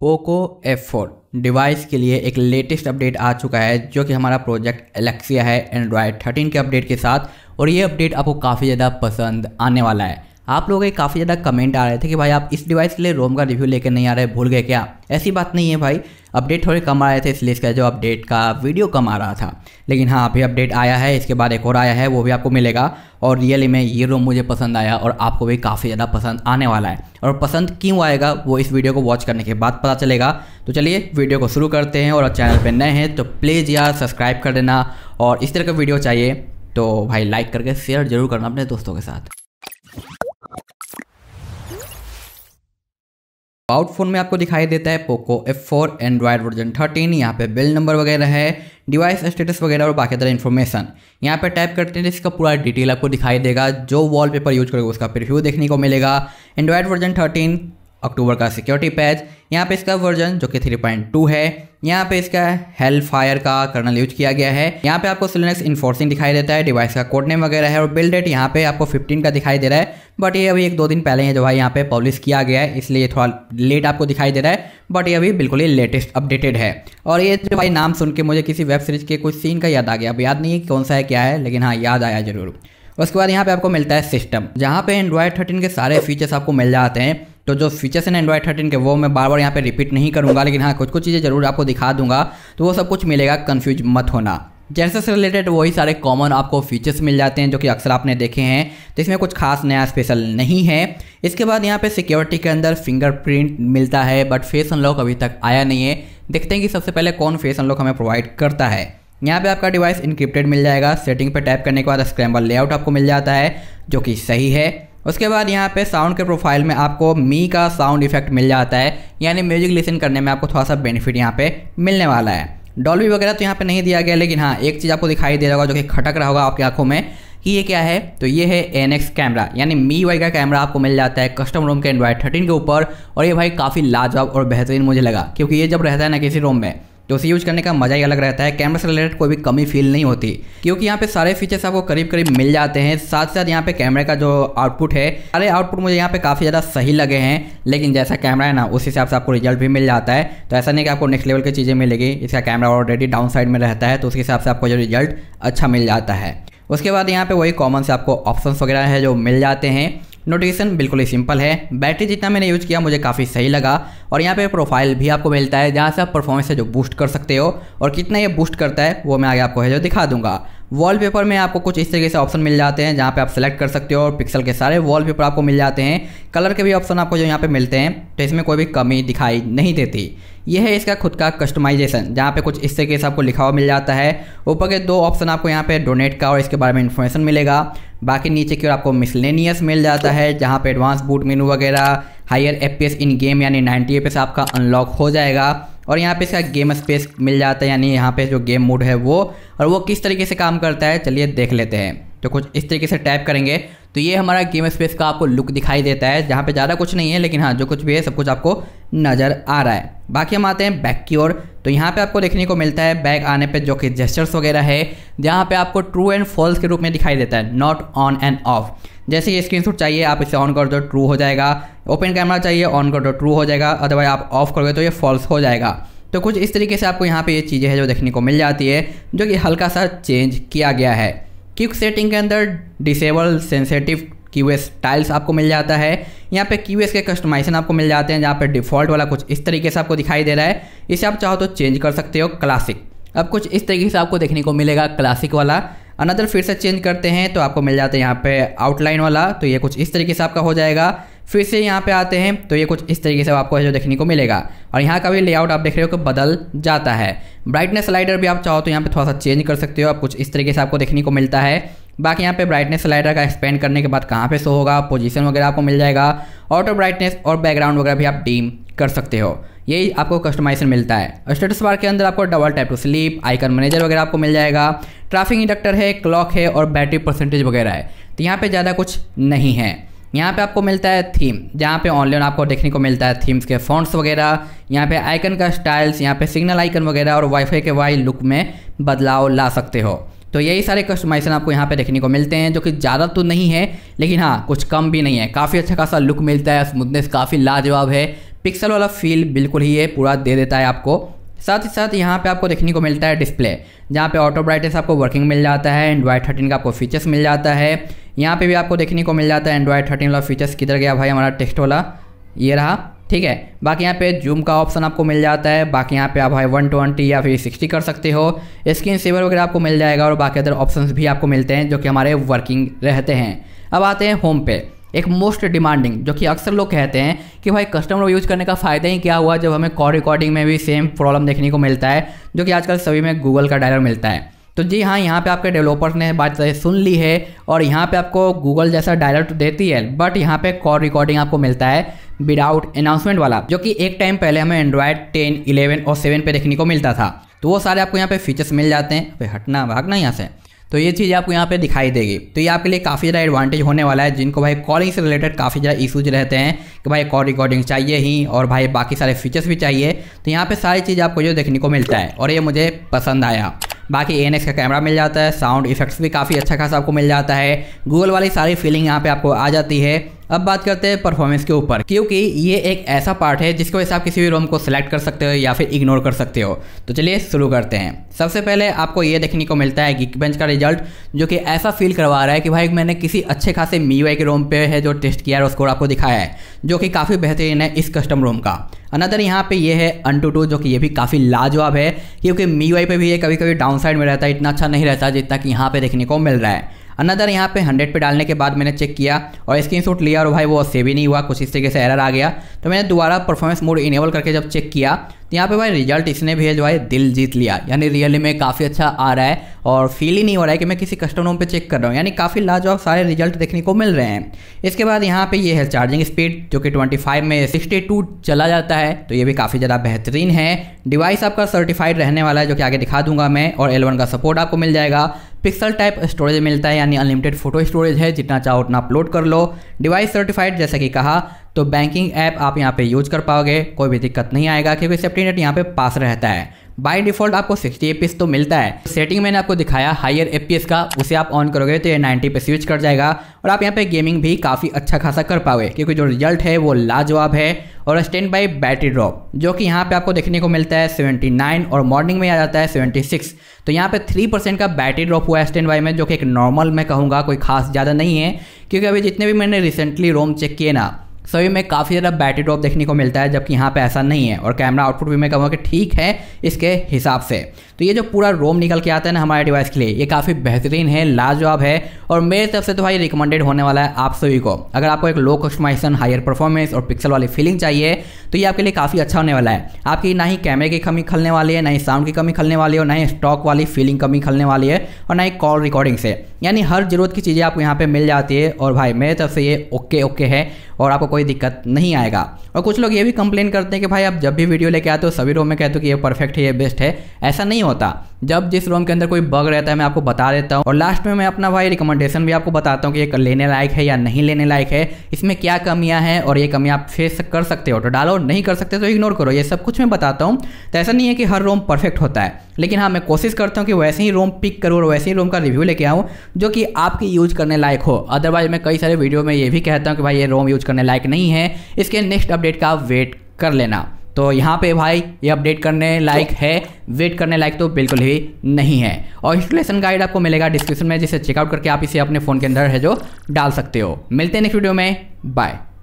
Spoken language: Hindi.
पोको एफ फोर डिवाइस के लिए एक लेटेस्ट अपडेट आ चुका है जो कि हमारा प्रोजेक्ट एलेक्सिया है एंड्रॉयड 13 के अपडेट के साथ और ये अपडेट आपको काफ़ी ज़्यादा पसंद आने वाला है आप लोगों के काफ़ी ज़्यादा कमेंट आ रहे थे कि भाई आप इस डिवाइस के लिए रोम का रिव्यू लेकर नहीं आ रहे भूल गए क्या ऐसी बात नहीं है भाई अपडेट थोड़े कम आ रहे थे इसलिए इसका जो अपडेट का वीडियो कम आ रहा था लेकिन हाँ अभी अपडेट आया है इसके बाद एक और आया है वो भी आपको मिलेगा और रियली में ये रोम मुझे पसंद आया और आपको भी काफ़ी ज़्यादा पसंद आने वाला है और पसंद क्यों आएगा वो इस वीडियो को वॉच करने के बाद पता चलेगा तो चलिए वीडियो को शुरू करते हैं और चैनल पर नए हैं तो प्लीज़ यार सब्सक्राइब कर देना और इस तरह का वीडियो चाहिए तो भाई लाइक करके शेयर जरूर करना अपने दोस्तों के साथ आउट फोन में आपको दिखाई देता है Poco F four Android version thirteen यहाँ पे बिल नंबर वगैरह है डिवाइस स्टेटस वगैरह और बाकी तरह इन्फॉर्मेशन यहाँ पे टाइप करते हैं इसका पूरा डिटेल आपको दिखाई देगा जो वॉलपेपर यूज करेगा उसका प्रिव्यू देखने को मिलेगा एंड्रॉयड वर्जन थर्टीन अक्टूबर का सिक्योरिटी पैच यहाँ पे इसका वर्जन जो कि 3.2 है यहाँ पे इसका हेल फायर का कर्नल यूज किया गया है यहाँ पे आपको सिलेनेक्स इन्फोर्सिंग दिखाई देता है डिवाइस का कोड नेम वगैरह है और बिल्ड डेट यहाँ पे आपको 15 का दिखाई दे रहा है बट ये अभी एक दो दिन पहले ही जो है यहाँ पे पब्लिश किया गया है इसलिए थोड़ा लेट आपको दिखाई दे रहा है बट ये अभी बिल्कुल ही लेटेस्ट अपडेटेड है और ये जो भाई नाम सुन के मुझे किसी वेब सीरीज के कुछ सीन का याद आ गया अब याद नहीं है कौन सा है क्या है लेकिन हाँ याद आया जरूर उसके बाद यहाँ पे आपको मिलता है सिस्टम जहाँ पे एंड्रॉयड थर्टीन के सारे फीचर्स आपको मिल जाते हैं तो जो फीचर्स हैं एंड्रॉइड थर्टीन के वो मैं बार बार यहाँ पर रिपीट नहीं करूँगा लेकिन हाँ कुछ कुछ चीज़ें ज़रूर आपको दिखा दूंगा तो वो सब कुछ मिलेगा कन्फ्यूज मत होना जैसे से रिलेटेड वही सारे कॉमन आपको फीचर्स मिल जाते हैं जो कि अक्सर आपने देखे हैं तो इसमें कुछ खास नया स्पेशल नहीं है इसके बाद यहाँ पे सिक्योरिटी के अंदर फिंगरप्रिंट मिलता है बट फेस अनलॉक अभी तक आया नहीं है देखते हैं कि सबसे पहले कौन फेस अनलॉक हमें प्रोवाइड करता है यहाँ पे आपका डिवाइस इंक्रिप्टेड मिल जाएगा सेटिंग पर टैप करने के बाद स्क्रैम्बल लेआउट आपको मिल जाता है जो कि सही है उसके बाद यहाँ पे साउंड के प्रोफाइल में आपको मी का साउंड इफेक्ट मिल जाता है यानी म्यूजिक लिसन करने में आपको थोड़ा सा बेनिफिट यहाँ पे मिलने वाला है डॉल्वी वगैरह तो यहाँ पे नहीं दिया गया लेकिन हाँ एक चीज़ आपको दिखाई दे रहा होगा जो कि खटक रहा होगा आपकी आंखों में कि ये क्या है तो ये है एन एक्स कैमरा यानी मी वाई का कैमरा आपको मिल जाता है कस्टम रूम के एंड्रॉयड थर्टीन के ऊपर और ये भाई काफ़ी लाजवाब और बेहतरीन मुझे लगा क्योंकि ये जब रहता है ना किसी रूम में तो उसे यूज़ करने का मज़ा ही अलग रहता है कैमरा से रिलेटेड कोई भी कमी फील नहीं होती क्योंकि यहाँ पे सारे फीचर्स आपको करीब करीब मिल जाते हैं साथ साथ यहाँ पे कैमरे का जो आउटपुट है सारे आउटपुट मुझे यहाँ पे काफ़ी ज़्यादा सही लगे हैं लेकिन जैसा कैमरा है ना उस हिसाब से आपको रिजल्ट भी मिल जाता है तो ऐसा नहीं कि आपको नेक्स्ट लेवल की चीज़ें मिलेगी इसका कैमरा ऑलरेडी डाउन साइड में रहता है तो उसके हिसाब से आपको जो रिजल्ट अच्छा मिल जाता है उसके बाद यहाँ पे वही कॉमन से आपको ऑप्शन वगैरह है जो मिल जाते हैं नोटिफिकेशन बिल्कुल ही सिंपल है बैटरी जितना मैंने यूज़ किया मुझे काफ़ी सही लगा और यहाँ पे प्रोफाइल भी आपको मिलता है जहाँ से आप परफॉर्मेंस है जो बूस्ट कर सकते हो और कितना ये बूस्ट करता है वो मैं आगे आपको है जो दिखा दूंगा वॉलपेपर में आपको कुछ इस तरीके से ऑप्शन मिल जाते हैं जहाँ पे आप सेलेक्ट कर सकते हो और पिक्सल के सारे वॉलपेपर आपको मिल जाते हैं कलर के भी ऑप्शन आपको जो यहाँ पे मिलते हैं तो इसमें कोई भी कमी दिखाई नहीं देती यह है इसका खुद का कस्टमाइजेशन जहाँ पे कुछ इस तरीके से आपको लिखा हुआ मिल जाता है ऊपर के दो ऑप्शन आपको यहाँ पे डोनेट का और इसके बारे में इन्फॉर्मेशन मिलेगा बाकी नीचे की ओर आपको मिसलेनियस मिल जाता है जहाँ पे एडवांस बूट मेनू वगैरह हायर एफ इन गेम यानी नाइन्टी एफ आपका अनलॉक हो जाएगा और यहाँ पे इसका गेम स्पेस मिल जाता है यानी यहाँ पे जो गेम मोड है वो और वो किस तरीके से काम करता है चलिए देख लेते हैं तो कुछ इस तरीके से टाइप करेंगे तो ये हमारा गेम स्पेस का आपको लुक दिखाई देता है जहाँ पे ज़्यादा कुछ नहीं है लेकिन हाँ जो कुछ भी है सब कुछ आपको नज़र आ रहा है बाकी हम आते हैं बैक की ओर तो यहाँ पे आपको देखने को मिलता है बैक आने पे जो कि जेस्टर्स वगैरह है जहाँ पे आपको ट्रू एंड फॉल्स के रूप में दिखाई देता है नॉट ऑन एंड ऑफ जैसे ये स्क्रीन चाहिए आप इसे ऑन कर दो ट्रू हो जाएगा ओपन कैमरा चाहिए ऑन कर दो ट्रू हो जाएगा अदरवाइज आप ऑफ करोगे तो ये फॉल्स हो जाएगा तो कुछ इस तरीके से आपको यहाँ पे ये चीज़ें हैं जो देखने को मिल जाती है जो कि हल्का सा चेंज किया गया है क्यूक सेटिंग के अंदर disable sensitive Q S tiles आपको मिल जाता है यहाँ पे एस के कस्टमाइजेशन आपको मिल जाते हैं जहाँ पे डिफ़ॉल्ट वाला कुछ इस तरीके से आपको दिखाई दे रहा है इसे आप चाहो तो चेंज कर सकते हो क्लासिक अब कुछ इस तरीके से आपको देखने को मिलेगा क्लासिक वाला अनदर फिर से चेंज करते हैं तो आपको मिल जाता है यहाँ पे आउटलाइन वाला तो ये कुछ इस तरीके से आपका हो जाएगा फिर से यहाँ पे आते हैं तो ये कुछ इस तरीके से आपको जो देखने को मिलेगा और यहाँ का भी लेआउट आप देख रहे हो कि बदल जाता है ब्राइटनेस स्लाइडर भी आप चाहो तो यहाँ पे थोड़ा सा चेंज कर सकते हो आप कुछ इस तरीके से आपको देखने को मिलता है बाकी यहाँ पे ब्राइटनेस स्लाइडर का एक्सपेंड करने के बाद कहाँ पे शो होगा पोजीशन वगैरह आपको मिल जाएगा ऑटो ब्राइटनेस और बैकग्राउंड वगैरह भी आप डीम कर सकते हो यही आपको कस्टमाइजेशन मिलता है स्टेटस बार के अंदर आपको double type to sleep icon manager वगैरह आपको मिल जाएगा ट्राफिक इंडक्टर है क्लॉक है और बैटरी परसेंटेज वगैरह है तो यहाँ पर ज़्यादा कुछ नहीं है यहाँ पे आपको मिलता है थीम जहाँ पे ऑनलाइन आपको देखने को मिलता है थीम्स के फॉन्ट्स वगैरह यहाँ पे आइकन का स्टाइल्स यहाँ पे सिग्नल आइकन वगैरह और वाईफाई के वाई लुक में बदलाव ला सकते हो तो यही सारे कस्टमाइजेशन आपको यहाँ पे देखने को मिलते हैं जो कि ज़्यादा तो नहीं है लेकिन हाँ कुछ कम भी नहीं है काफ़ी अच्छा खासा लुक मिलता है स्मूथनेस काफ़ी लाजवाब है पिक्सल वाला फील बिल्कुल ही है पूरा दे देता है आपको साथ ही साथ यहाँ पे आपको देखने को मिलता है डिस्प्ले जहाँ पे ऑटो ब्राइटनेस आपको वर्किंग मिल जाता है एंड्रॉयड थर्टीन का आपको फीचर्स मिल जाता है यहाँ पे भी आपको देखने को मिल जाता है एंड्रॉयड थर्टीन वाला फीचर्स किधर गया भाई हमारा टेक्स्ट वाला ये रहा ठीक है बाकी यहाँ पे जूम का ऑप्शन आपको मिल जाता है बाकी यहाँ पे आप भाई वन ट्वेंटी या फिर सिक्सटी कर सकते हो स्क्रीन सेवर वगैरह आपको मिल जाएगा और बाकी अदर ऑप्शंस भी आपको मिलते हैं जो कि हमारे वर्किंग रहते हैं अब आते हैं होम पे एक मोस्ट डिमांडिंग जो कि अक्सर लोग कहते हैं कि भाई कस्टमर यूज़ करने का फ़ायदा ही क्या हुआ जब हमें कॉल रिकॉर्डिंग में भी सेम प्रॉब्लम देखने को मिलता है जो कि आजकल सभी में गूगल का डायलर मिलता है तो जी हाँ यहाँ पे आपके डेवलपर्स ने बात सुन ली है और यहाँ पे आपको गूगल जैसा डायलर तो देती है बट यहाँ पे कॉल रिकॉर्डिंग आपको मिलता है विदाउट अनाउंसमेंट वाला जो कि एक टाइम पहले हमें एंड्रॉयड टेन इलेवन और सेवन पे देखने को मिलता था तो वो सारे आपको यहाँ पे फीचर्स मिल जाते हैं पे तो हटना भागना यहाँ से तो ये चीज़ आपको यहाँ पे दिखाई देगी तो ये आपके लिए काफ़ी ज़्यादा एडवांटेज होने वाला है जिनको भाई कॉलिंग से रिलेटेड काफ़ी ज़्यादा इशूज रहते हैं कि भाई कॉल रिकॉर्डिंग चाहिए ही और भाई बाकी सारे फीचर्स भी चाहिए तो यहाँ पर सारी चीज़ आपको जो देखने को मिलता है और ये मुझे पसंद आया बाकी ए का कैमरा मिल जाता है साउंड इफेक्ट्स भी काफ़ी अच्छा खासा आपको मिल जाता है गूगल वाली सारी फीलिंग यहाँ पर आपको आ जाती है अब बात करते हैं परफॉर्मेंस के ऊपर क्योंकि ये एक ऐसा पार्ट है जिसकी वजह से आप किसी भी रोम को सिलेक्ट कर सकते हो या फिर इग्नोर कर सकते हो तो चलिए शुरू करते हैं सबसे पहले आपको ये देखने को मिलता है गिक बेंच का रिजल्ट जो कि ऐसा फील करवा रहा है कि भाई मैंने किसी अच्छे खासे मी के रोम पे है जो टेस्ट किया है स्कोर आपको दिखाया है जो कि काफ़ी बेहतरीन है इस कस्टम रोम का अनदर यहाँ पे ये है अन टू जो कि ये भी काफ़ी लाजवाब है क्योंकि मी पे भी ये कभी कभी डाउन साइड में रहता है इतना अच्छा नहीं रहता जितना कि यहाँ पे देखने को मिल रहा है अनदर यहाँ पे हंड्रेड पे डालने के बाद मैंने चेक किया और स्क्रीनशॉट लिया और भाई वो सेव ही नहीं हुआ कुछ इस तरीके से एरर आ गया तो मैंने दोबारा परफॉर्मेंस मोड इनेबल करके जब चेक किया तो यहाँ पे भाई रिजल्ट इसने भी है जो है दिल जीत लिया यानी रियली में काफ़ी अच्छा आ रहा है और फील ही नहीं हो रहा है कि मैं किसी कस्टमर होम पे चेक कर रहा हूँ यानी काफ़ी लाजवाब सारे रिजल्ट देखने को मिल रहे हैं इसके बाद यहाँ पे ये है चार्जिंग स्पीड जो कि 25 में 62 चला जाता है तो ये भी काफ़ी ज़्यादा बेहतरीन है डिवाइस आपका सर्टिफाइड रहने वाला है जो कि आगे दिखा दूंगा मैं और एल का सपोर्ट आपको मिल जाएगा पिक्सल टाइप स्टोरेज मिलता है यानी अनलिमिटेड फोटो स्टोरेज है जितना चाहो उतना अपलोड कर लो डिवाइस सर्टिफाइड जैसा कि कहा तो बैंकिंग ऐप आप यहाँ पे यूज कर पाओगे कोई भी दिक्कत नहीं आएगा क्योंकि सेफ्टी नेट यहाँ पे पास रहता है बाय डिफॉल्ट आपको 60 एपीएस तो मिलता है सेटिंग मैंने आपको दिखाया हायर एपीएस का उसे आप ऑन करोगे तो ये 90 पे स्विच कर जाएगा और आप यहाँ पे गेमिंग भी काफ़ी अच्छा खासा कर पाओगे क्योंकि जो रिजल्ट है वो लाजवाब है और स्टैंड बाई बैटरी ड्रॉप जो कि यहाँ पे आपको देखने को मिलता है 79 और मॉर्निंग में आ जाता है 76 तो यहाँ पे 3% का बैटरी ड्रॉप हुआ है स्टैंड बाई में जो कि एक नॉर्मल मैं कहूँगा कोई खास ज़्यादा नहीं है क्योंकि अभी जितने भी मैंने रिसेंटली रोम चेक किए ना सभी में काफ़ी ज़्यादा बैटरी ड्रॉप देखने को मिलता है जबकि यहाँ पे ऐसा नहीं है और कैमरा आउटपुट भी मैं कहूँगा कि ठीक है इसके हिसाब से तो ये जो पूरा रोम निकल के आता है ना हमारे डिवाइस के लिए ये काफ़ी बेहतरीन है लाजवाब है और मेरे तरफ से तो भाई रिकमेंडेड होने वाला है आप सभी को अगर आपको एक लो कस्टमाइजेशन हायर परफॉर्मेंस और पिक्सल वाली फीलिंग चाहिए तो ये आपके लिए काफ़ी अच्छा होने वाला है आपकी ना ही कैमरे की कमी खलने वाली है ना ही साउंड की कमी खलने वाली है और ना ही स्टॉक वाली फीलिंग कमी खलने वाली है और ना ही कॉल रिकॉर्डिंग से यानी हर जरूरत की चीज़ें आपको यहाँ पर मिल जाती है और भाई मेरे तरफ से ये ओके ओके है और आपको कोई दिक्कत नहीं आएगा और कुछ लोग ये भी कंप्लेन करते हैं कि भाई आप जब भी वीडियो लेके आते हो सभी रो में कहते हो कि ये परफेक्ट है ये बेस्ट है ऐसा नहीं होता जब जिस रोम के अंदर कोई बग रहता है मैं आपको बता देता हूँ और लास्ट में मैं अपना भाई रिकमेंडेशन भी आपको बताता हूँ कि ये लेने लायक है या नहीं लेने लायक है इसमें क्या कमियाँ हैं और ये कमियाँ आप फेस कर सकते हो तो डालो नहीं कर सकते तो इग्नोर करो ये सब कुछ मैं बताता हूँ तो ऐसा नहीं है कि हर रोम परफेक्ट होता है लेकिन हाँ मैं कोशिश करता हूँ कि वैसे ही रोम पिक करूँ और वैसे ही रोम का रिव्यू लेके आऊँ जो कि आपके यूज करने लायक हो अदरवाइज मैं कई सारे वीडियो में ये भी कहता हूँ कि भाई ये रोम यूज करने लायक नहीं है इसके नेक्स्ट अपडेट का वेट कर लेना तो यहाँ पे भाई ये अपडेट करने लायक है वेट करने लायक तो बिल्कुल ही नहीं है और इंस्टॉलेशन गाइड आपको मिलेगा डिस्क्रिप्शन में जिसे चेकआउट करके आप इसे अपने फ़ोन के अंदर है जो डाल सकते हो मिलते हैं नेक्स्ट वीडियो में बाय